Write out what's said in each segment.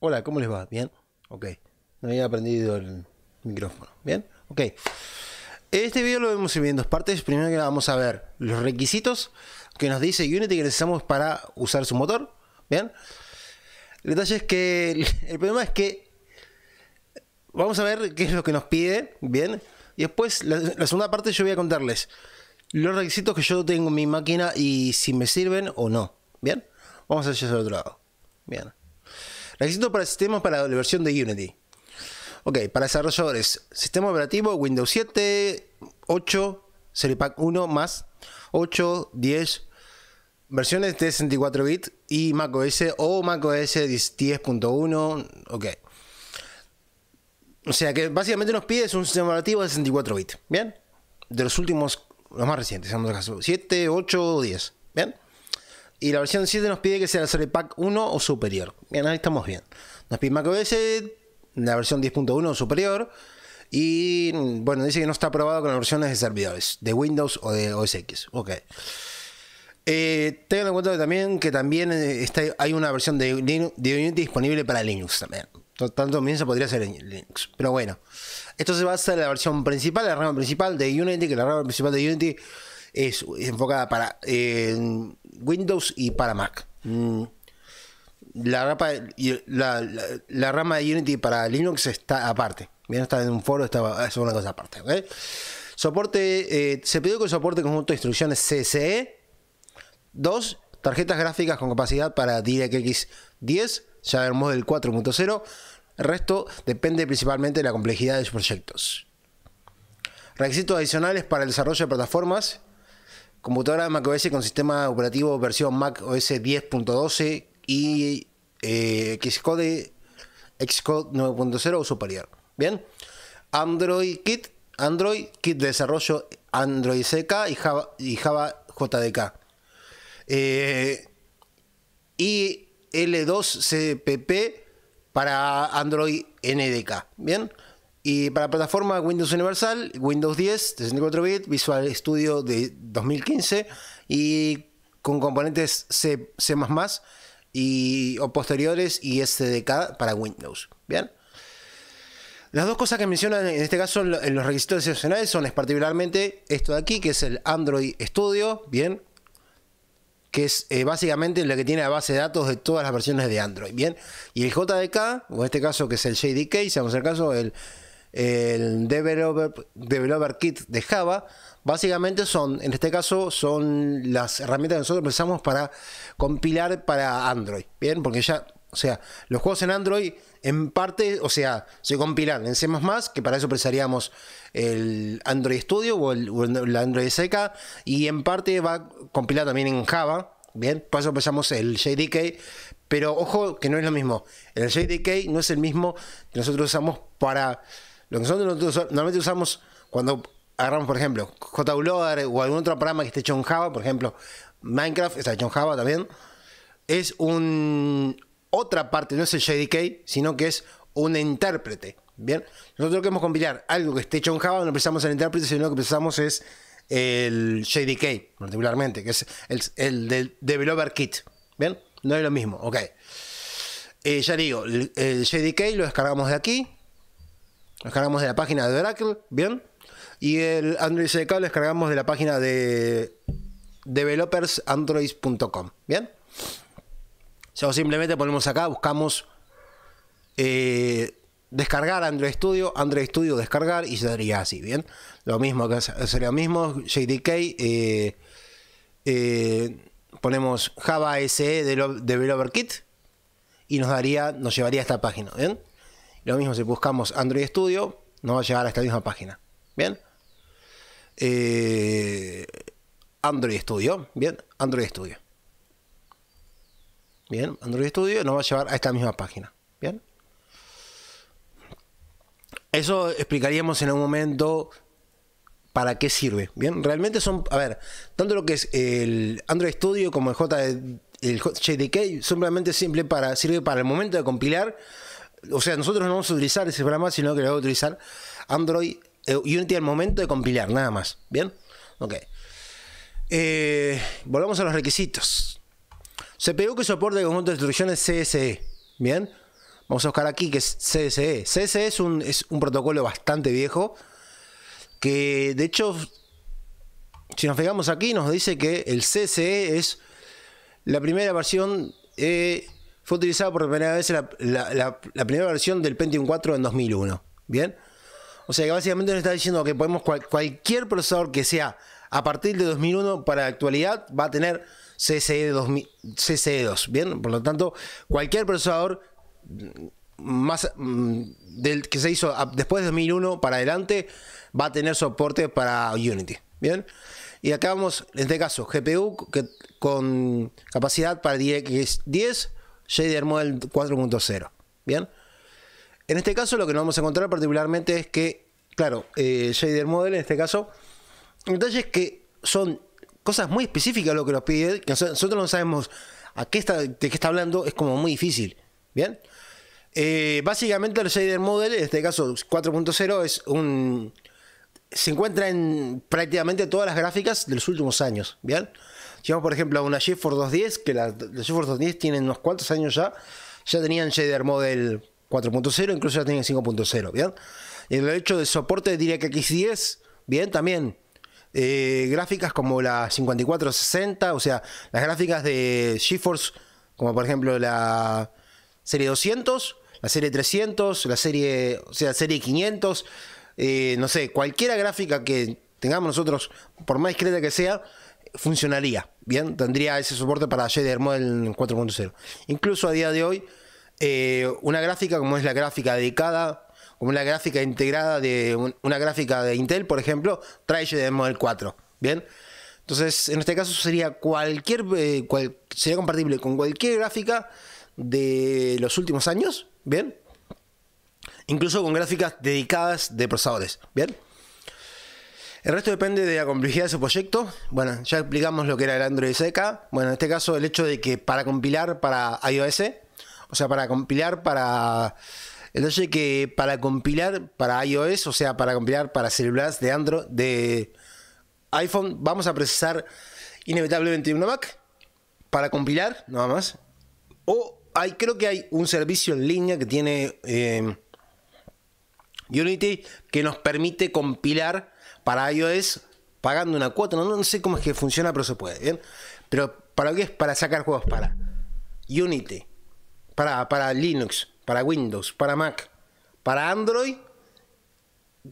Hola, ¿cómo les va? ¿Bien? Ok. No había aprendido el micrófono. ¿Bien? Ok. Este video lo vemos en dos partes. Primero que vamos a ver los requisitos que nos dice Unity que necesitamos para usar su motor. ¿Bien? El detalle es que el problema es que vamos a ver qué es lo que nos pide. ¿Bien? Y después, la, segunda parte yo voy a contarles los requisitos que yo tengo en mi máquina y si me sirven o no. ¿Bien? Vamos a hacer eso al otro lado. Bien. Requisito para sistemas para la versión de Unity. Ok, para desarrolladores, sistema operativo Windows 7, 8, Seripack 1 más 8, 10, versiones de 64 bits y macOS o macOS 10.1. Ok. O sea que básicamente nos pides un sistema operativo de 64 bits. Bien. De los últimos, los más recientes, en caso 7, 8 10. Bien. Y la versión 7 nos pide que sea el pack 1 o superior. Bien, ahí estamos bien. Nos pide macOS, la versión 10.1 o superior. Y bueno, dice que no está aprobado con las versiones de servidores, de Windows o de OS X. Ok. Eh, tengan en cuenta también, que también eh, hay una versión de, Unity disponible para Linux también. Tanto también se podría hacer en Linux. Pero bueno, esto se basa en la versión principal, la rama principal de Unity, que la rama principal de Unity es enfocada para Windows y para Mac. Mm. La, rama de Unity para Linux está aparte. Bien, está en un foro, es una cosa aparte. Soporte, eh, se pidió que el soporte conjunto de instrucciones CSE. Dos, Tarjetas gráficas con capacidad para DirectX 10, ya vemos del 4.0. El resto depende principalmente de la complejidad de sus proyectos. Requisitos adicionales para el desarrollo de plataformas computadora Mac OS con sistema operativo versión Mac OS 10.12 y eh, Xcode, Xcode 9.0 o superior. Bien, Android Kit, Android Kit de desarrollo Android CK y Java, Java JDK. Eh, y L2CPP para Android NDK. Bien. Y para plataforma Windows Universal, Windows 10, 64 bit, Visual Studio de 2015 y con componentes C, y, o posteriores y SDK para Windows. ¿Bien? Las dos cosas que mencionan en este caso en los requisitos excepcionales son particularmente esto de aquí, que es el Android Studio, ¿bien? Que es eh, básicamente lo que tiene la base de datos de todas las versiones de Android, ¿bien? Y el JDK, o en este caso que es el JDK, si vamos hacer caso, el el Developer, Developer Kit de Java, básicamente son, en este caso, son las herramientas que nosotros pensamos para compilar para Android. Bien, porque ya, o sea, los juegos en Android en parte, o sea, se compilan en C++, que para eso precisaríamos el Android Studio o el, Android SDK, y en parte va a compilar también en Java, bien, para eso pensamos el JDK, pero ojo que no es lo mismo, el JDK no es el mismo que nosotros usamos para lo que nosotros normalmente usamos cuando agarramos, por ejemplo, JBloader o algún otro programa que esté hecho en Java, por ejemplo, Minecraft está hecho en Java también, es un otra parte, no es el JDK, sino que es un intérprete. Bien, nosotros queremos compilar algo que esté hecho en Java, no precisamos el intérprete, sino lo que precisamos es el JDK, particularmente, que es el, del Developer Kit. Bien, no es lo mismo, ok. Eh, ya digo, el JDK lo descargamos de aquí, los cargamos de la página de Oracle, ¿bien? Y el Android SDK lo descargamos de la página de developers.androids.com, ¿bien? O simplemente ponemos acá, buscamos eh, descargar Android Studio, Android Studio descargar y se daría así, ¿bien? Lo mismo, que sería lo mismo, JDK, eh, eh, ponemos Java SE Developer Kit y nos daría, nos llevaría a esta página, ¿bien? Lo mismo si buscamos Android Studio, nos va a llegar a esta misma página. ¿Bien? Eh, Android Studio, ¿bien? Android Studio. Bien, Android Studio nos va a llevar a esta misma página. Bien. Eso explicaríamos en un momento para qué sirve. Bien, realmente son, a ver, tanto lo que es el Android Studio como el, J, el JDK, simplemente simple para, sirve para el momento de compilar o sea, nosotros no vamos a utilizar ese programa, sino que lo vamos a utilizar Android eh, Unity al momento de compilar, nada más. ¿Bien? Ok. Eh, volvamos a los requisitos. CPU que soporte el conjunto de instrucciones CSE. ¿Bien? Vamos a buscar aquí que es CSE. CSE es un, es un protocolo bastante viejo que de hecho, si nos pegamos aquí, nos dice que el CSE es la primera versión eh, fue utilizado por primera vez la, primera versión del Pentium 4 en 2001. ¿Bien? O sea que básicamente nos está diciendo que podemos cualquier procesador que sea a partir de 2001 para la actualidad va a tener CCE 2. E ¿Bien? Por lo tanto, cualquier procesador más mm, del que se hizo después de 2001 para adelante va a tener soporte para Unity. Bien, y acá vamos en este caso GPU que, con capacidad para 10, 10 Shader Model 4.0. Bien. En este caso, lo que nos vamos a encontrar particularmente es que, claro, eh, Model en este caso, detalles que son cosas muy específicas lo que nos pide, que nosotros no sabemos a qué está, de qué está hablando, es como muy difícil. Bien. Eh, básicamente, el shader model, en este caso 4.0, es un. Se encuentra en prácticamente todas las gráficas de los últimos años. Bien. Llevamos por ejemplo, a una GeForce 210, que la GeForce 210 tienen unos cuantos años ya, ya tenían shader model 4.0, incluso ya tienen 5.0, ¿bien? El hecho de soporte diría que X10, bien, también. Eh, gráficas como la 5460, o sea, las gráficas de GeForce, como por ejemplo la serie 200, la serie 300, la serie, o sea, serie 500, eh, no sé, cualquiera gráfica que tengamos nosotros, por más discreta que sea, funcionaría, ¿bien? Tendría ese soporte para shader Model 4.0. Incluso a día de hoy, eh, una gráfica como es la gráfica dedicada, como la gráfica integrada de una gráfica de Intel, por ejemplo, trae shader Model 4, ¿bien? Entonces, en este caso sería cualquier, eh, sería compatible con cualquier gráfica de los últimos años, ¿bien? Incluso con gráficas dedicadas de procesadores, ¿bien? El resto depende de la complejidad de su proyecto. Bueno, ya explicamos lo que era el Android SDK. Bueno, en este caso el hecho de que para compilar para iOS, o sea, para compilar para... El hecho de que para compilar para iOS, o sea, para compilar para celulares de Android, de iPhone, vamos a precisar inevitablemente una Mac para compilar, nada más. O hay, creo que hay un servicio en línea que tiene eh, Unity que nos permite compilar para iOS pagando una cuota, no, no sé cómo es que funciona, pero se puede, ¿bien? Pero para qué es para sacar juegos para Unity, para, para Linux, para Windows, para Mac, para Android,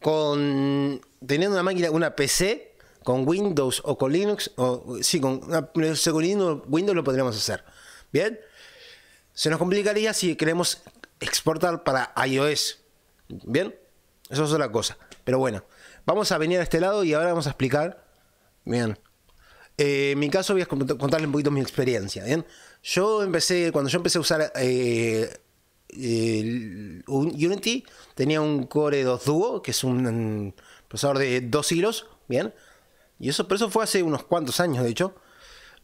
con teniendo una máquina, una PC con Windows o con Linux, o sí, con, una, Windows lo podríamos hacer. Bien, se nos complicaría si queremos exportar para iOS. Bien, eso es otra cosa, pero bueno. Vamos a venir a este lado y ahora vamos a explicar. Bien. Eh, en mi caso voy a contarles un poquito mi experiencia. Bien. Yo empecé, cuando yo empecé a usar eh, Unity, tenía un Core 2 Duo, que es un procesador de dos hilos. Bien. Y eso, pero eso fue hace unos cuantos años, de hecho.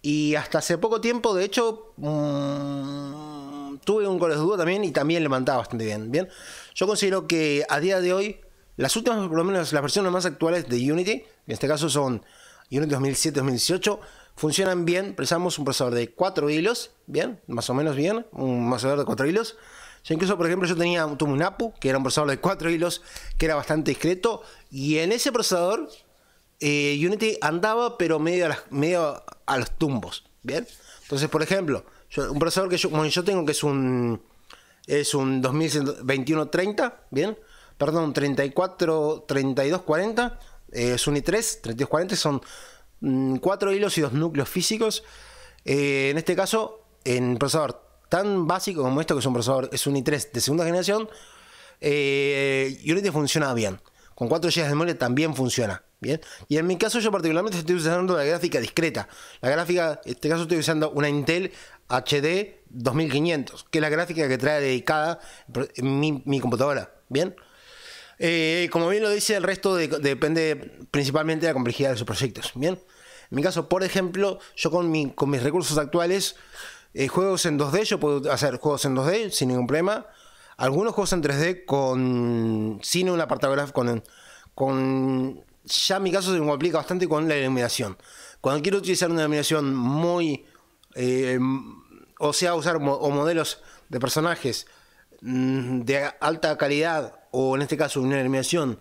Y hasta hace poco tiempo, de hecho, mm, tuve un Core 2 Duo también y también levantaba bastante bien. Bien. Yo considero que a día de hoy las últimas, por lo menos las versiones más actuales de Unity, en este caso son Unity 2007-2018, funcionan bien. Precisamos un procesador de 4 hilos, bien, más o menos bien, un procesador de 4 hilos. incluso, por ejemplo, yo tenía un APU, que era un procesador de 4 hilos, que era bastante discreto, y en ese procesador eh, Unity andaba, pero medio a, los tumbos, bien. Entonces, por ejemplo, un procesador que yo, yo tengo que es un es un 2021-30, bien perdón, 34, 32, 40, es un i3, 32, son mm, cuatro hilos y dos núcleos físicos. Eh, en este caso, en un procesador tan básico como esto, que es un procesador, es un i3 de segunda generación, eh, funciona bien. Con 4 GB de memoria también funciona. Bien. Y en mi caso yo particularmente estoy usando la gráfica discreta. La gráfica, en este caso estoy usando una Intel HD 2500, que es la gráfica que trae dedicada mi, mi computadora. Bien. Eh, como bien lo dice, el resto depende principalmente de la complejidad de sus proyectos. Bien. En mi caso, por ejemplo, yo con, con mis recursos actuales, eh, juegos en 2D, yo puedo hacer juegos en 2D sin ningún problema. Algunos juegos en 3D con. sin un apartado gráfico, con, con. ya en mi caso se me complica bastante con la iluminación. Cuando quiero utilizar una iluminación muy. Eh, o sea, usar o modelos de personajes Mm, de alta calidad o en este caso una iluminación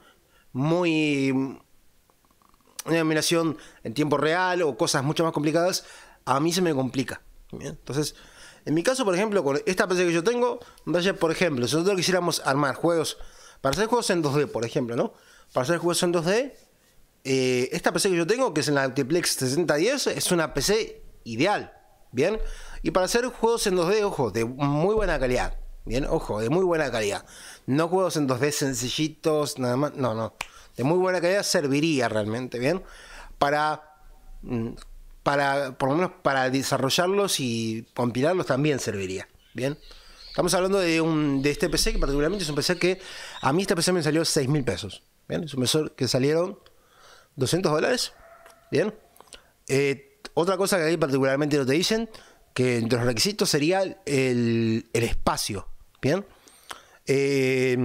muy una iluminación en tiempo real o cosas mucho más complicadas a mí se me complica entonces en mi caso por ejemplo con esta PC que yo tengo por ejemplo si nosotros quisiéramos armar juegos para hacer juegos en 2D por ejemplo no para hacer juegos en 2D eh, esta PC que yo tengo que es en la Optiplex 6010 es una PC ideal bien y para hacer juegos en 2D ojo de muy buena calidad Bien, ojo, de muy buena calidad. No juegos en 2D sencillitos, nada más. No, no. De muy buena calidad serviría realmente, ¿bien? Para. Mm, para. Por lo menos para desarrollarlos y compilarlos también serviría. ¿Bien? Estamos hablando de un. de este PC que particularmente es un PC que. A mí este PC me salió 6 mil pesos. ¿Bien? Es un PC que salieron 200 dólares. ¿Bien? Eh, otra cosa que ahí particularmente no te dicen que entre los requisitos sería el, espacio. Bien. Eh,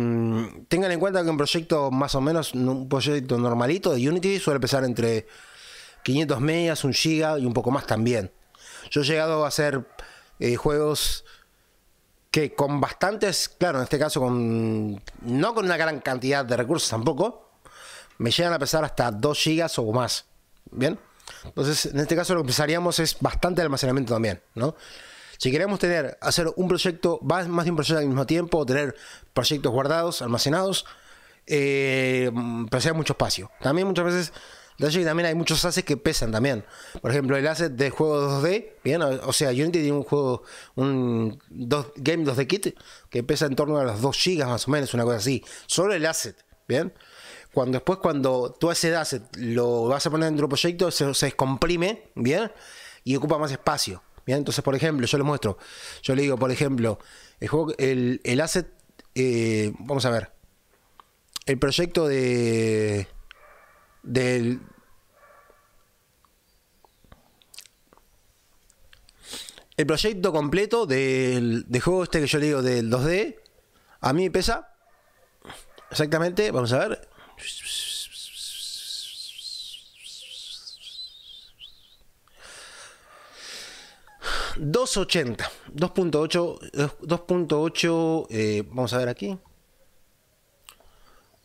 tengan en cuenta que un proyecto más o menos, un proyecto normalito de Unity suele pesar entre 500 megas, 1 giga y un poco más también. Yo he llegado a hacer eh, juegos que con bastantes, claro, en este caso con no con una gran cantidad de recursos tampoco, me llegan a pesar hasta 2 gigas o más. Bien. Entonces, en este caso lo que necesitaríamos es bastante almacenamiento también, ¿no? Si queremos tener, hacer un proyecto, más, de un proyecto al mismo tiempo, o tener proyectos guardados, almacenados, eh, mucho espacio. También muchas veces, de también hay muchos assets que pesan también. Por ejemplo, el asset de juego 2D, bien, o sea, Unity tiene un juego, un dos, Game 2D Kit, que pesa en torno a los 2 GB más o menos, una cosa así. Solo el asset, bien cuando después cuando tú haces asset lo vas a poner dentro de un proyecto, se, descomprime, ¿bien? Y ocupa más espacio, ¿bien? Entonces, por ejemplo, yo lo muestro, yo le digo, por ejemplo, el, juego, el, asset, eh, vamos a ver, el proyecto de... del... El proyecto completo del, del juego este que yo le digo del 2D, a mí me pesa exactamente, vamos a ver, 280, 2.8, 2.8, eh, vamos a ver aquí.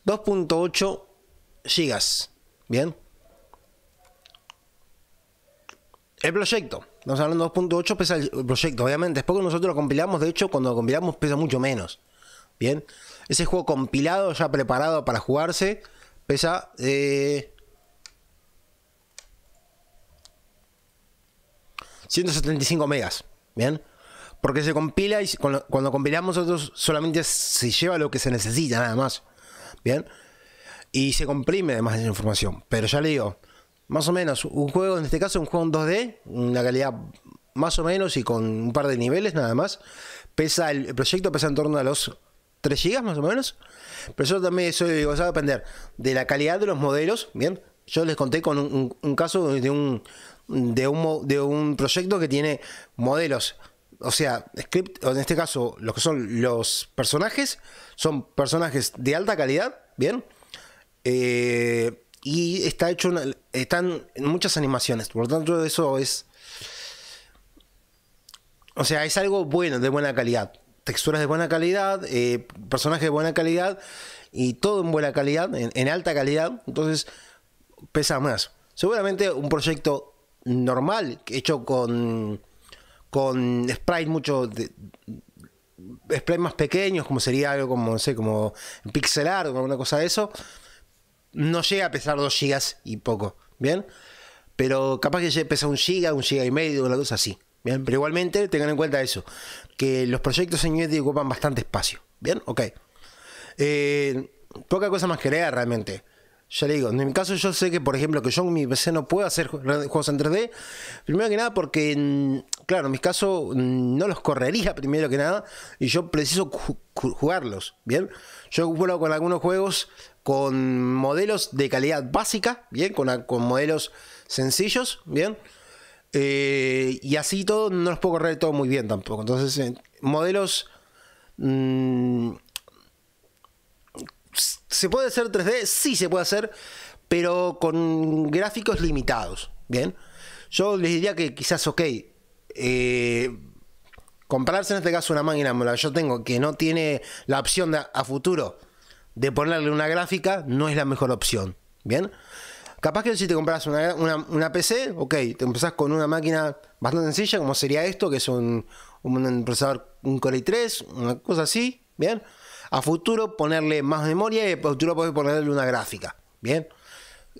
2.8 gigas, ¿bien? El proyecto, estamos hablando de 2.8 pesa el proyecto, obviamente. Después que nosotros lo compilamos, de hecho, cuando lo compilamos pesa mucho menos. Bien, ese juego compilado ya preparado para jugarse pesa 175 eh, megas. Bien, porque se compila y cuando, compilamos nosotros solamente se lleva lo que se necesita, nada más. Bien, y se comprime además esa información. Pero ya le digo, más o menos, un juego, en este caso, un juego en 2D, una calidad más o menos y con un par de niveles nada más, pesa el proyecto pesa en torno a los 3 GB más o menos. Pero eso también soy a depender de la calidad de los modelos, ¿bien? Yo les conté con un, caso de un, de un, proyecto que tiene modelos o sea, script, en este caso, los que son los personajes, son personajes de alta calidad, ¿bien? Eh, y está hecho están muchas animaciones, por lo tanto, eso es. O sea, es algo bueno, de buena calidad texturas de buena calidad, eh, personajes de buena calidad y todo en buena calidad, en, alta calidad. Entonces pesa más. Seguramente un proyecto normal, hecho con, con sprite mucho... De, sprites más pequeños, como sería algo como, no sé, como pixel art o alguna cosa de eso, no llega a pesar 2 gigas y poco, ¿bien? Pero capaz que pesa un giga, un giga y medio, una cosa así. Bien, pero igualmente tengan en cuenta eso, que los proyectos en Unity ocupan bastante espacio. Bien, ok. Eh, poca cosa más que leer realmente. Ya le digo, en mi caso yo sé que, por ejemplo, que yo en mi PC no puedo hacer juegos en 3D. Primero que nada porque, mm, claro, en mi caso mm, no los correría primero que nada y yo preciso jugarlos, ¿bien? Yo juego con algunos juegos con modelos de calidad básica, ¿bien? Con, con modelos sencillos, ¿bien? Eh, y así todo, no los puedo correr todo muy bien tampoco. Entonces, eh, modelos. Mm, ¿Se puede hacer 3D? Sí, se puede hacer, pero con gráficos limitados. Bien. Yo les diría que quizás, ok. Eh, comprarse en este caso una máquina como la yo tengo, que no tiene la opción a futuro de ponerle una gráfica, no es la mejor opción. Bien. Capaz que si te compras una, PC, ok, te empezás con una máquina bastante sencilla, como sería esto, que es un, un procesador, un Core i3, una cosa así, ¿bien? A futuro ponerle más memoria y a futuro puedes ponerle una gráfica, ¿bien?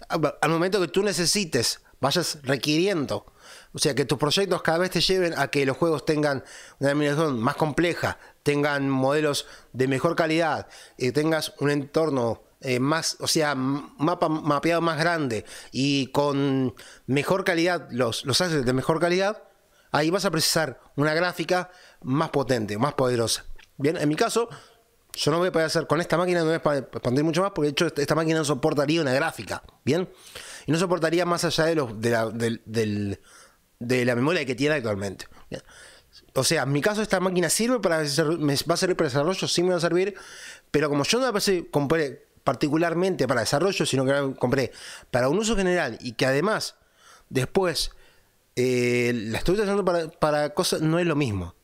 Al momento que tú necesites, vayas requiriendo, o sea, que tus proyectos cada vez te lleven a que los juegos tengan una administración más compleja, tengan modelos de mejor calidad, y eh, tengas un entorno eh, más, o sea, mapa mapeado más grande y con mejor calidad, los, los assets de mejor calidad, ahí vas a precisar una gráfica más potente, más poderosa. Bien, en mi caso, yo no voy a poder hacer con esta máquina, no voy a expandir mucho más, porque de hecho esta máquina no soportaría una gráfica, ¿bien? Y no soportaría más allá de, los, de, la, de, la memoria que tiene actualmente. O sea, en mi caso esta máquina sirve para, va a servir para desarrollo, sí me va a servir, pero como yo no la compré, particularmente para desarrollo, sino que compré para un uso general y que además después eh, la estoy utilizando para, para, cosas, no es lo mismo.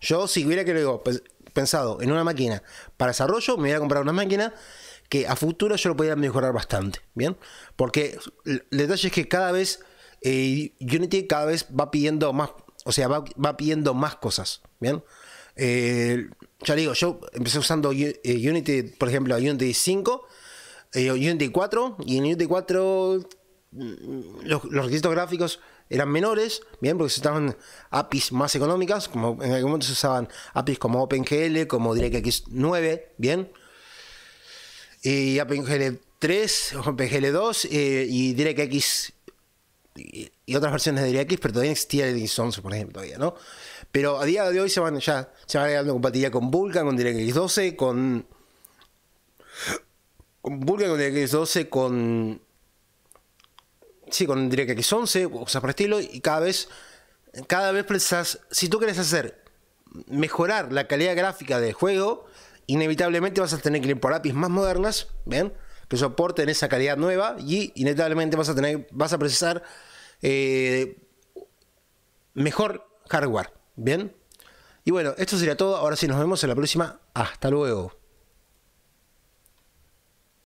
Yo si hubiera que pensado en una máquina para desarrollo, me hubiera comprado una máquina que a futuro yo lo podía mejorar bastante, ¿bien? Porque el detalle es que cada vez eh, Unity cada vez va pidiendo más, o sea, va, pidiendo más cosas, ¿bien? Eh, ya digo, yo empecé usando eh, Unity, por ejemplo, Unity 5, eh, Unity 4, y en Unity 4 mm, los, los requisitos gráficos eran menores, bien, porque se usaban APIs más económicas, como en algún momento se usaban APIs como OpenGL, como DirectX 9, bien, y OpenGL 3, OpenGL 2 eh, y DirectX y, y, otras versiones de DirectX, pero todavía existía DirectX 11, por ejemplo, todavía, ¿no? Pero a día de hoy se van ya se van compatibilidad con Vulkan, con DirectX 12, con. Con Vulkan, con DirectX 12, con. Sí, con DirectX 11, cosas por estilo, y cada vez. Cada vez precisas. Si tú quieres hacer. Mejorar la calidad gráfica del juego, inevitablemente vas a tener que ir por APIs más modernas, ¿bien? Que soporten esa calidad nueva y inevitablemente vas a tener, vas a precisar eh, mejor hardware. Bien. Y bueno, esto sería todo. Ahora sí, nos vemos en la próxima. Hasta luego.